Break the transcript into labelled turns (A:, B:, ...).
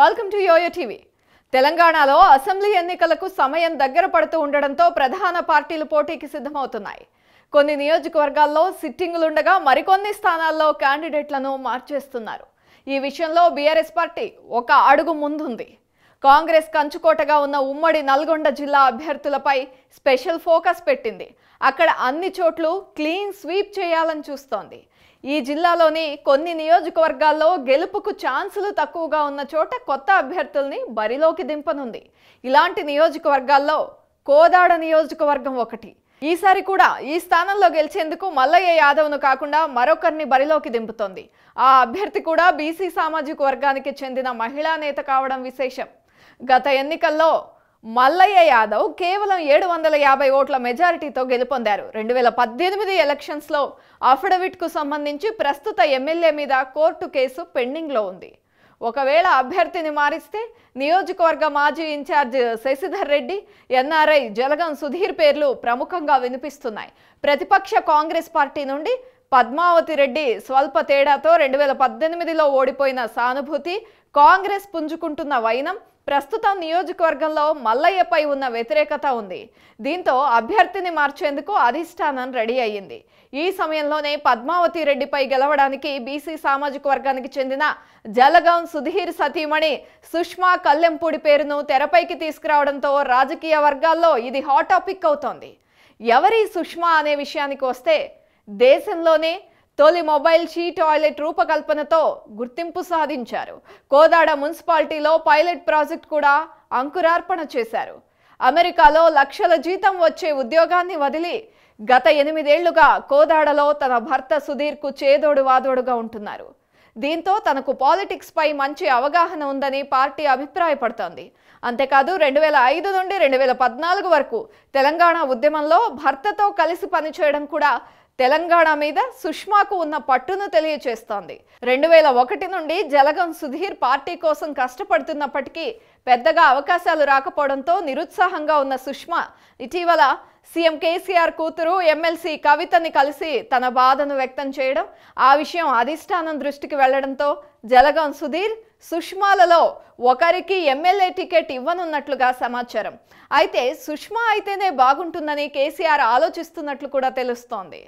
A: welcome to YoYo TV తెలంగాణలో assembly ఎన్నికలకు సమయం దగ్గర పడుతూ ఉండడంతో ప్రధాన పార్టీలు పోటీకి సిద్ధమవుతున్నాయి కొన్ని నియోజకవర్గాల్లో సిట్టింగులుండగా మరికొన్ని స్థానాల్లో క్యాండిడేట్లను మార్చేస్తున్నారు ఈ విషయంలో బీఆర్ఎస్ పార్టీ ఒక అడుగు ముందుంది కాంగ్రెస్ కంచుకోటగా ఉన్న ఉమ్మడి నల్గొండ జిల్లా అభ్యర్థులపై స్పెషల్ ఫోకస్ పెట్టింది అక్కడ అన్ని చోట్లు క్లీన్ స్వీప్ చేయాలని చూస్తోంది ఈ జిల్లాలోని కొన్ని నియోజకవర్గాల్లో గెలుపుకు ఛాన్సులు తక్కువగా ఉన్న చోట కొత్త అభ్యర్థుల్ని బరిలోకి దింపనుంది ఇలాంటి నియోజకవర్గాల్లో కోదాడ నియోజకవర్గం ఒకటి ఈసారి కూడా ఈ స్థానంలో గెలిచేందుకు మల్లయ్య యాదవ్ను కాకుండా మరొకరిని బరిలోకి దింపుతోంది ఆ అభ్యర్థి కూడా బీసీ సామాజిక వర్గానికి చెందిన మహిళా నేత కావడం విశేషం గత ఎన్నికల్లో మల్లయ్య యాదవ్ కేవలం ఏడు వందల యాభై ఓట్ల మెజారిటీతో గెలుపొందారు రెండు వేల పద్దెనిమిది ఎలక్షన్స్లో అఫిడవిట్కు సంబంధించి ప్రస్తుత ఎమ్మెల్యే మీద కోర్టు కేసు పెండింగ్లో ఉంది ఒకవేళ అభ్యర్థిని మారిస్తే నియోజకవర్గ మాజీ ఇన్ఛార్జ్ శశిధర్ రెడ్డి ఎన్ఆర్ఐ జలగం సుధీర్ పేర్లు ప్రముఖంగా వినిపిస్తున్నాయి ప్రతిపక్ష కాంగ్రెస్ పార్టీ నుండి పద్మావతి రెడ్డి స్వల్ప తేడాతో రెండు వేల పద్దెనిమిదిలో ఓడిపోయిన సానుభూతి కాంగ్రెస్ పుంజుకుంటున్న వైనం ప్రస్తుతం నియోజకవర్గంలో మల్లయ్యపై ఉన్న వ్యతిరేకత ఉంది దీంతో అభ్యర్థిని మార్చేందుకు అధిష్టానం రెడీ అయ్యింది ఈ సమయంలోనే పద్మావతి రెడ్డిపై గెలవడానికి బీసీ సామాజిక వర్గానికి చెందిన జలగం సుధీర్ సతీమణి సుష్మా కల్లెంపూడి పేరును తెరపైకి తీసుకురావడంతో రాజకీయ వర్గాల్లో ఇది హాట్ టాపిక్ అవుతోంది ఎవరి సుష్మా అనే విషయానికి వస్తే దేశంలోనే తొలి మొబైల్ షీ టాయిలెట్ రూపకల్పనతో గుర్తింపు సాధించారు కోదాడ మున్సిపాలిటీలో పైలట్ ప్రాజెక్ట్ కూడా అంకురార్పణ చేశారు అమెరికాలో లక్షల జీతం వచ్చే ఉద్యోగాన్ని వదిలి గత ఎనిమిదేళ్లుగా కోదాడలో తన భర్త సుధీర్కు చేదోడు వాదోడుగా ఉంటున్నారు దీంతో తనకు పాలిటిక్స్ పై మంచి అవగాహన ఉందని పార్టీ అభిప్రాయపడుతోంది అంతేకాదు రెండు వేల ఐదు నుండి రెండు వేల పద్నాలుగు వరకు తెలంగాణ ఉద్యమంలో భర్తతో కలిసి పనిచేయడం కూడా తెలంగాణ మీద సుష్మాకు ఉన్న పట్టును తెలియచేస్తోంది రెండు వేల ఒకటి నుండి జలగం సుధీర్ పార్టీ కోసం కష్టపడుతున్నప్పటికీ పెద్దగా అవకాశాలు రాకపోవడంతో నిరుత్సాహంగా ఉన్న సుష్మా ఇటీవల సీఎం కేసీఆర్ కూతురు ఎమ్మెల్సీ కవితని కలిసి తన బాధను వ్యక్తం చేయడం ఆ విషయం అధిష్టానం దృష్టికి వెళ్లడంతో జలగం సుధీర్ సుష్మాలలో ఒకరికి ఎమ్మెల్యే టికెట్ ఇవ్వనున్నట్లుగా సమాచారం అయితే సుష్మా అయితేనే బాగుంటుందని కేసీఆర్ ఆలోచిస్తున్నట్లు కూడా తెలుస్తోంది